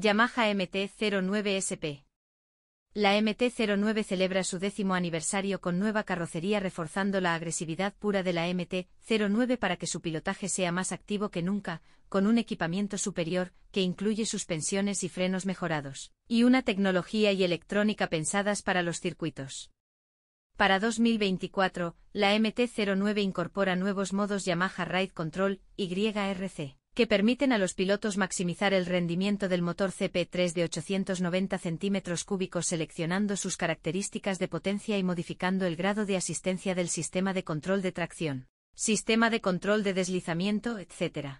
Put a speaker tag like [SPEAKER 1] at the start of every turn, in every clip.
[SPEAKER 1] Yamaha MT-09SP. La MT-09 celebra su décimo aniversario con nueva carrocería reforzando la agresividad pura de la MT-09 para que su pilotaje sea más activo que nunca, con un equipamiento superior, que incluye suspensiones y frenos mejorados, y una tecnología y electrónica pensadas para los circuitos. Para 2024, la MT-09 incorpora nuevos modos Yamaha Ride Control, YRC que permiten a los pilotos maximizar el rendimiento del motor CP3 de 890 centímetros cúbicos seleccionando sus características de potencia y modificando el grado de asistencia del sistema de control de tracción, sistema de control de deslizamiento, etc.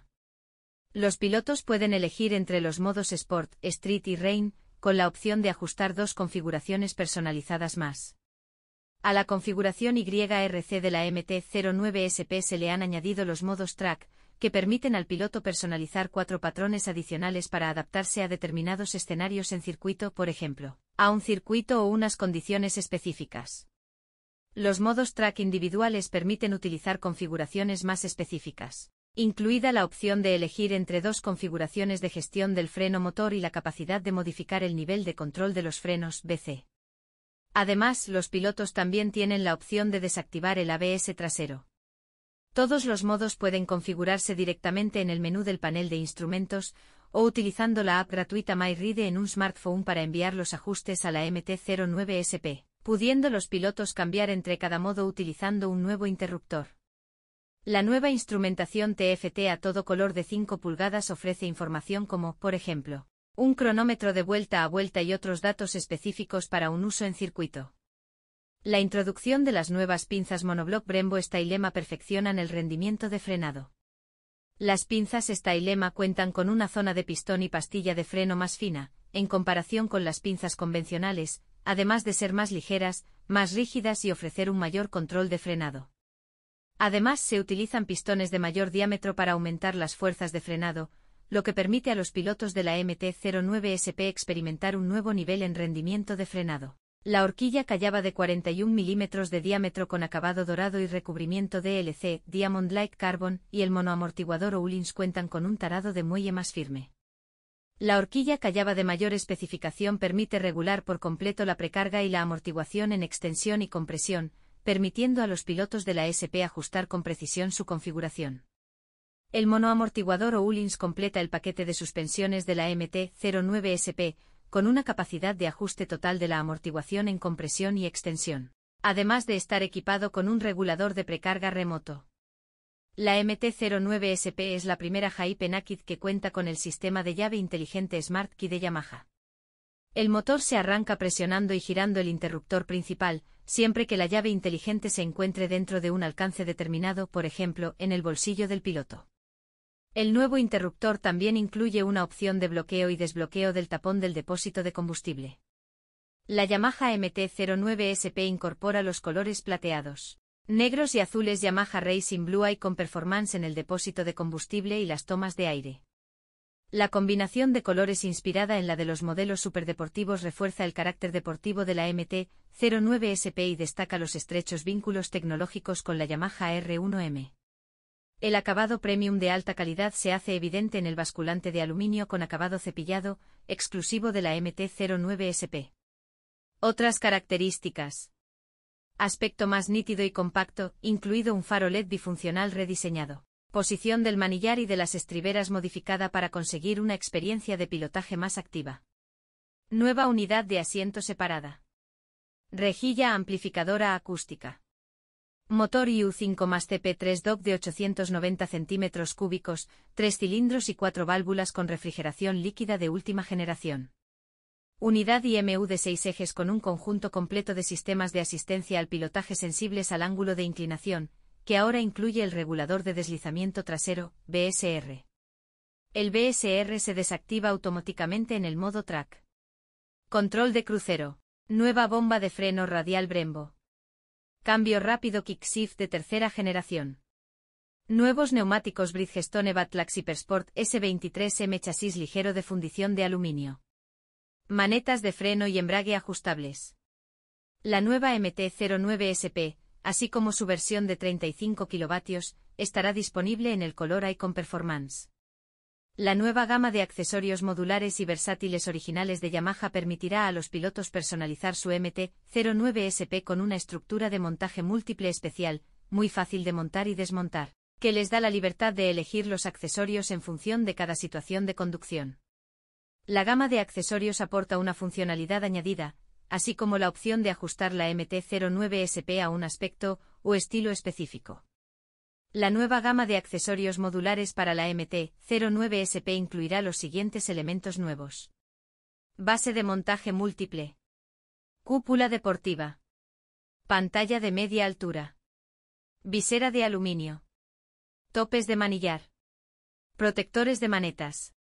[SPEAKER 1] Los pilotos pueden elegir entre los modos Sport, Street y Rain, con la opción de ajustar dos configuraciones personalizadas más. A la configuración YRC de la MT-09SP se le han añadido los modos Track, que permiten al piloto personalizar cuatro patrones adicionales para adaptarse a determinados escenarios en circuito, por ejemplo, a un circuito o unas condiciones específicas. Los modos track individuales permiten utilizar configuraciones más específicas, incluida la opción de elegir entre dos configuraciones de gestión del freno motor y la capacidad de modificar el nivel de control de los frenos BC. Además, los pilotos también tienen la opción de desactivar el ABS trasero, todos los modos pueden configurarse directamente en el menú del panel de instrumentos o utilizando la app gratuita MyRide en un smartphone para enviar los ajustes a la MT-09SP, pudiendo los pilotos cambiar entre cada modo utilizando un nuevo interruptor. La nueva instrumentación TFT a todo color de 5 pulgadas ofrece información como, por ejemplo, un cronómetro de vuelta a vuelta y otros datos específicos para un uso en circuito. La introducción de las nuevas pinzas monobloc Brembo Stylema perfeccionan el rendimiento de frenado. Las pinzas Stylema cuentan con una zona de pistón y pastilla de freno más fina, en comparación con las pinzas convencionales, además de ser más ligeras, más rígidas y ofrecer un mayor control de frenado. Además se utilizan pistones de mayor diámetro para aumentar las fuerzas de frenado, lo que permite a los pilotos de la MT-09SP experimentar un nuevo nivel en rendimiento de frenado. La horquilla callaba de 41 milímetros de diámetro con acabado dorado y recubrimiento DLC, Diamond Light Carbon, y el monoamortiguador Oulins cuentan con un tarado de muelle más firme. La horquilla callaba de mayor especificación permite regular por completo la precarga y la amortiguación en extensión y compresión, permitiendo a los pilotos de la SP ajustar con precisión su configuración. El monoamortiguador Oulins completa el paquete de suspensiones de la MT-09SP, con una capacidad de ajuste total de la amortiguación en compresión y extensión, además de estar equipado con un regulador de precarga remoto. La MT-09SP es la primera Jaipen que cuenta con el sistema de llave inteligente Smart Key de Yamaha. El motor se arranca presionando y girando el interruptor principal, siempre que la llave inteligente se encuentre dentro de un alcance determinado, por ejemplo, en el bolsillo del piloto. El nuevo interruptor también incluye una opción de bloqueo y desbloqueo del tapón del depósito de combustible. La Yamaha MT-09SP incorpora los colores plateados, negros y azules Yamaha Racing Blue Eye con performance en el depósito de combustible y las tomas de aire. La combinación de colores inspirada en la de los modelos superdeportivos refuerza el carácter deportivo de la MT-09SP y destaca los estrechos vínculos tecnológicos con la Yamaha R1M. El acabado premium de alta calidad se hace evidente en el basculante de aluminio con acabado cepillado, exclusivo de la MT-09SP. Otras características. Aspecto más nítido y compacto, incluido un faro LED bifuncional rediseñado. Posición del manillar y de las estriberas modificada para conseguir una experiencia de pilotaje más activa. Nueva unidad de asiento separada. Rejilla amplificadora acústica. Motor IU5 más 3 DOC de 890 centímetros cúbicos, tres cilindros y cuatro válvulas con refrigeración líquida de última generación. Unidad IMU de seis ejes con un conjunto completo de sistemas de asistencia al pilotaje sensibles al ángulo de inclinación, que ahora incluye el regulador de deslizamiento trasero, BSR. El BSR se desactiva automáticamente en el modo track. Control de crucero. Nueva bomba de freno radial Brembo. Cambio rápido kickshift de tercera generación. Nuevos neumáticos Bridgestone Batlax Hypersport S23M chasis ligero de fundición de aluminio. Manetas de freno y embrague ajustables. La nueva MT-09SP, así como su versión de 35 kW, estará disponible en el Color Icon Performance. La nueva gama de accesorios modulares y versátiles originales de Yamaha permitirá a los pilotos personalizar su MT-09SP con una estructura de montaje múltiple especial, muy fácil de montar y desmontar, que les da la libertad de elegir los accesorios en función de cada situación de conducción. La gama de accesorios aporta una funcionalidad añadida, así como la opción de ajustar la MT-09SP a un aspecto o estilo específico. La nueva gama de accesorios modulares para la MT-09SP incluirá los siguientes elementos nuevos. Base de montaje múltiple. Cúpula deportiva. Pantalla de media altura. Visera de aluminio. Topes de manillar. Protectores de manetas.